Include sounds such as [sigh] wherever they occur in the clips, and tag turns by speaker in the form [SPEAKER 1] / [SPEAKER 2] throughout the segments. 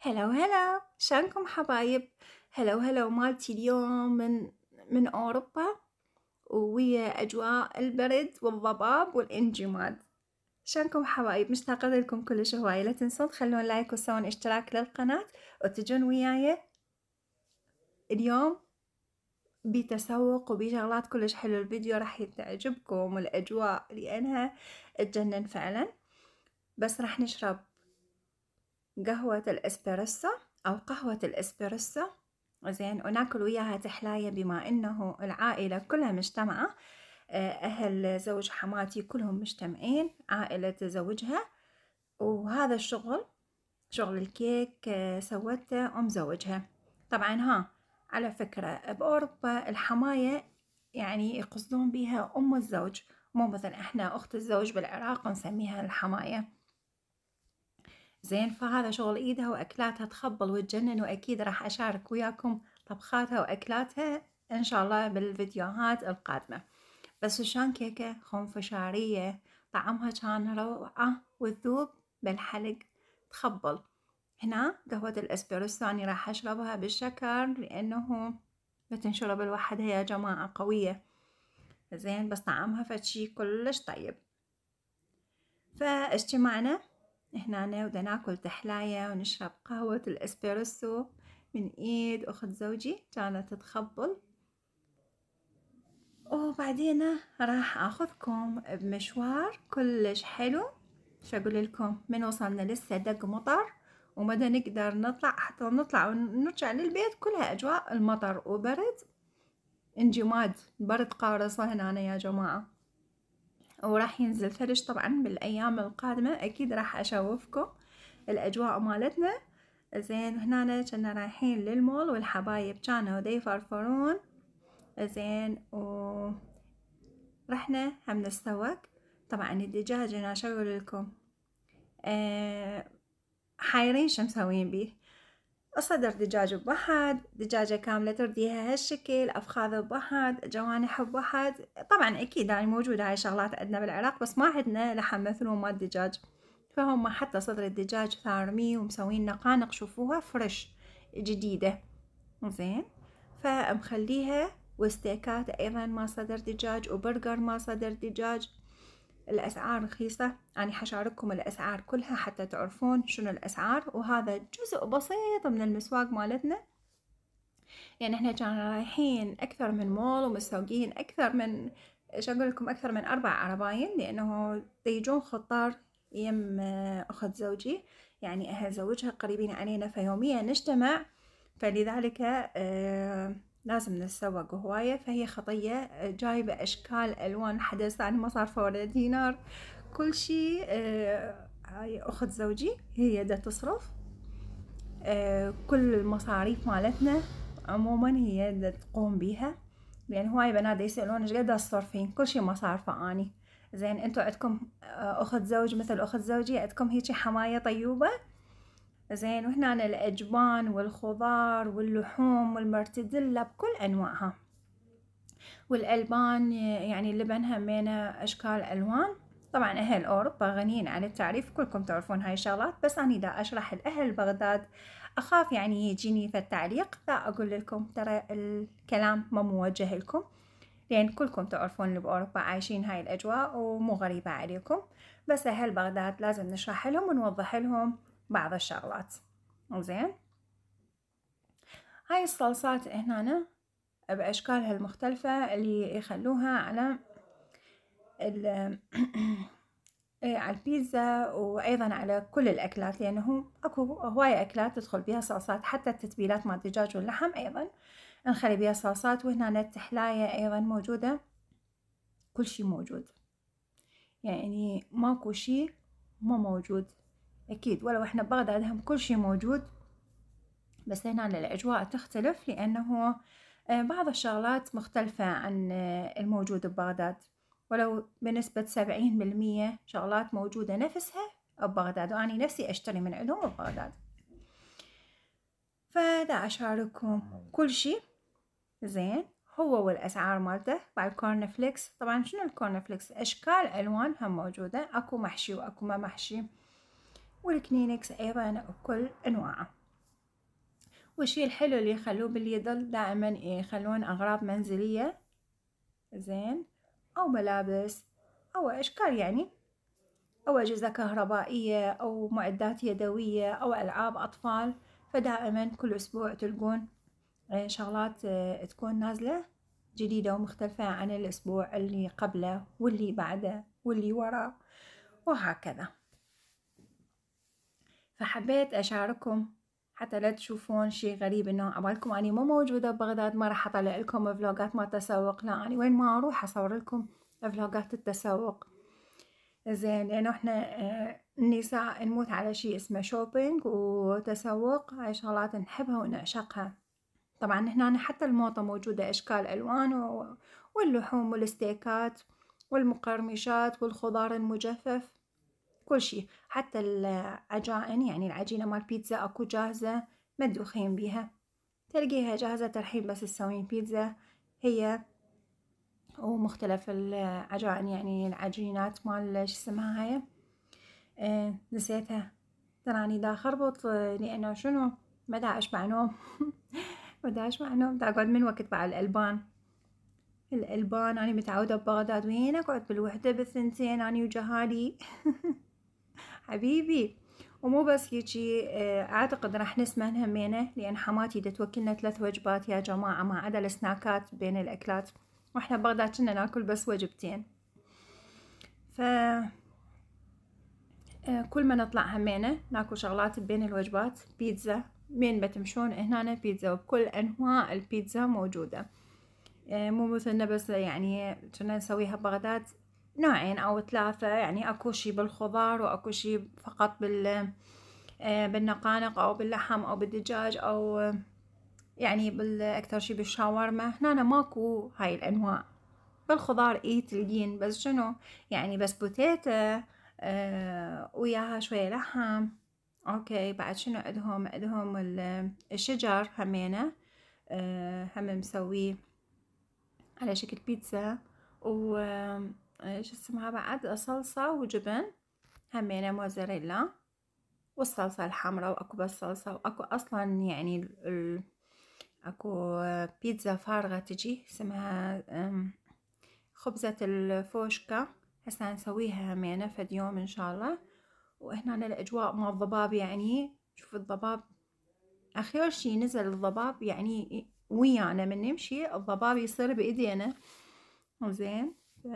[SPEAKER 1] هلا وهلا شلونكم حبايب هلا وهلا ومالتي اليوم من من اوروبا ويا اجواء البرد والضباب والانجماد شلونكم حبايب مشتاقة لكم كلش هواية لا تنسون تخلون لايك وتسوون اشتراك للقناة وتجون وياي اليوم بتسوق وبشغلات كلش حلو الفيديو راح تعجبكم والاجواء لانها تجنن فعلا بس راح نشرب قهوة الإسبرسو أو قهوة الإسبرسو زين وناكل وياها تحلاية بما أنه العائلة كلها مجتمعة آه، أهل زوج حماتي كلهم مجتمعين عائلة زوجها وهذا الشغل شغل الكيك آه، سوته أم زوجها طبعا ها على فكرة بأوروبا الحماية يعني يقصدون بها أم الزوج مو مثلا إحنا أخت الزوج بالعراق نسميها الحماية زين فهذا شغل ايدها واكلاتها تخبل وتجنن واكيد راح اشارك وياكم طبخاتها واكلاتها ان شاء الله بالفيديوهات القادمه بس شان كيكه خنفشاريه طعمها كان روعه وتذوب بالحلق تخبل هنا قهوة الاسبرسو اني راح أشربها بالشكر لأنه بتنشرب لوحدها يا جماعة قوية زين بس طعمها فتشي كلش طيب فاجتماعنا نحن بدنا ناكل تحلاية ونشرب قهوة الاسبرسو من إيد أخت زوجي كانت تخبل وبعدين راح أخذكم بمشوار كلش حلو شو أقول لكم من وصلنا لسه دق مطر ومدى نقدر نطلع حتى نطلع ونرجع للبيت كلها أجواء المطر وبرد انجماد برد قارصة هنا يا جماعة وراح ينزل ثلج طبعا بالايام القادمه اكيد راح اشوفكم الاجواء مالتنا زين هنا كنا رايحين للمول والحبايب كانوا دي يفرفرون زين و رحنا هم نتسوق طبعا الدجاج انا اشغل لكم أه حايرين شو مسويين بيه أصدر دجاج بوحد دجاجة كاملة ترديها هالشكل أفخاذ بوحد جوانح بوحد طبعا أكيد يعني موجودة هاي شغلات عندنا بالعراق بس ما عندنا لحم مثلون مال دجاج فهم حتى صدر الدجاج ثارمي ومسوين نقانق شوفوها فرش جديدة زين فمخليها وستيكات أيضا ما صدر دجاج وبرجر ما صدر دجاج الأسعار رخيصة أنا حشارككم الأسعار كلها حتى تعرفون شنو الأسعار وهذا جزء بسيط من المسواق مالتنا يعني احنا كان رايحين أكثر من مول ومسوقين أكثر من شو أقول لكم أكثر من أربع عرباين لأنه تيجون خطار يم أخت زوجي يعني أهل زوجها قريبين علينا فيوميا نجتمع فلذلك آه لازم نتسوق هواية فهي خطية جايبة أشكال ألوان حدث يعني ما صار ولا دينار كل شيء آه، هاي أخت زوجي هي دا تصرف آه، كل المصاريف مالتنا عموما هي دا تقوم بيها لأن يعني هواي بنات يسألون ايش قد تصرفين كل شيء مصارفه أني زين انتو عندكم آه، أخت زوج مثل أخت زوجي عندكم هيجي حماية طيوبة زين وهنا الأجبان والخضار واللحوم والمرتديلا بكل أنواعها والألبان يعني اللبن همينة أشكال ألوان طبعا أهل أوروبا غنيين عن التعريف كلكم تعرفون هاي الشغلات بس أنا دا أشرح لأهل بغداد أخاف يعني يجيني في التعليق فأقول لكم ترى الكلام ما موجه لكم لأن كلكم تعرفون اللي بأوروبا عايشين هاي الأجواء ومو غريبة عليكم بس أهل بغداد لازم نشرح لهم ونوضح لهم بعض الشغلات زين هاي الصلصات هنا بأشكالها المختلفة اللي يخلوها على [clears throat] إيه، على البيتزا وايضا على كل الاكلات لانه اكو هواية اكلات تدخل بها صلصات حتى التتبيلات مال الدجاج واللحم ايضا نخلي بها صلصات وهنا التحلاية ايضا موجودة كل شيء موجود يعني ماكو شي ما موجود أكيد ولو إحنا ببغداد هم كل شي موجود بس هنا الأجواء تختلف لأنه آه، بعض الشغلات مختلفة عن آه، الموجود ببغداد ولو بنسبة سبعين بالمية شغلات موجودة نفسها ببغداد وأني نفسي أشتري من عندهم ببغداد فدا أشارككم كل شي زين هو والأسعار مالته مع الكورن فليكس طبعا شنو الكورن فليكس أشكال ألوان هم موجودة أكو محشي وأكو ما محشي والكنينكس أيضا بكل أنواعه والشي الحلو اللي يخلوه باليدل دائما يخلون أغراض منزلية زين أو ملابس أو أشكال يعني أو أجهزة كهربائية أو معدات يدوية أو ألعاب أطفال فدائما كل أسبوع تلقون شغلات آه، تكون نازلة جديدة ومختلفة عن الأسبوع اللي قبله واللي بعده واللي وراه وهكذا فحبيت أشارككم حتى لا تشوفون شي غريب انه عبالكم اني مو موجودة ببغداد ما راح اطلع لكم فلوقات ما تسوق لا اني وين ما اروح اصور لكم فلوقات التسوق زين لانه احنا آه، النساء نموت على شي اسمه شوبينج وتسوق هاي شغلات نحبها ونعشقها طبعا هنا حتى الموطة موجودة اشكال الوان واللحوم والستيكات والمقرمشات والخضار المجفف كل شيء حتى العجائن يعني العجينة مال بيتزا أكو جاهزة ما تدوخين بيها تلقيها جاهزة الحين بس تسوين بيتزا هي ومختلف العجائن يعني العجينات مال شو اسمها هاي إيه، نسيتها تراني دا خربط لأنه شنو ما دا أشبع نوم [laughs] ما دا أشبع نوم دا أقعد من وقت بعد الألبان الألبان أنا متعودة ببغداد وين أقعد بالوحدة بالثنتين أنا وجهالي [laughs] حبيبي ومو بس هيجي آه، اعتقد راح نسمع همينة لان حماتي دتوكلنا توكلنا ثلاث وجبات يا جماعة ما عدا السناكات بين الاكلات واحنا بغداد كنا ناكل بس وجبتين ف آه، كل ما نطلع همينة ناكل شغلات بين الوجبات بيتزا مين ما تمشون هنا بيتزا وبكل انواع البيتزا موجودة آه، مو مثلنا بس يعني كنا نسويها بغداد نوعين أو ثلاثة يعني أكو شي بالخضار وأكو شي فقط بال آه، بالنقانق أو باللحم أو بالدجاج أو يعني بالأكثر شي بالشاورما هنا ماكو هاي الأنواع بالخضار اي تلقين بس شنو يعني بس بوتيتا آه وياها شوية لحم اوكي بعد شنو عندهم عندهم الشجر همينة آه هم مسويه على شكل بيتزا و ايش اسمها بعد صلصة وجبن همينة موزاريلا والصلصة الحمراء وأكو بس صلصة وأكو أصلا يعني ال ال أكو بيتزا فارغة تجي اسمها خبزة الفوشكا هسه نسويها همينة فد يوم إن شاء الله وهنا الأجواء مع الضباب يعني شوف الضباب أخير شي نزل الضباب يعني ويانا من نمشي الضباب يصير بإيدينا زين ف...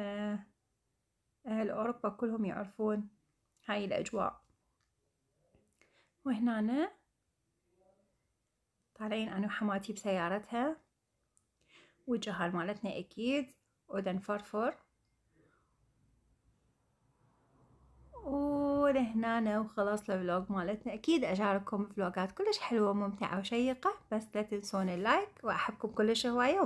[SPEAKER 1] أهل أوروبا كلهم يعرفون هاي الأجواء وهنا طالعين أنا وحماتي بسيارتها والجهال مالتنا أكيد ودن فرفر ولهنا وخلاص الفلوج مالتنا أكيد أشارككم فلوقات كلش حلوة وممتعة وشيقة بس لا تنسون اللايك وأحبكم كلش هواية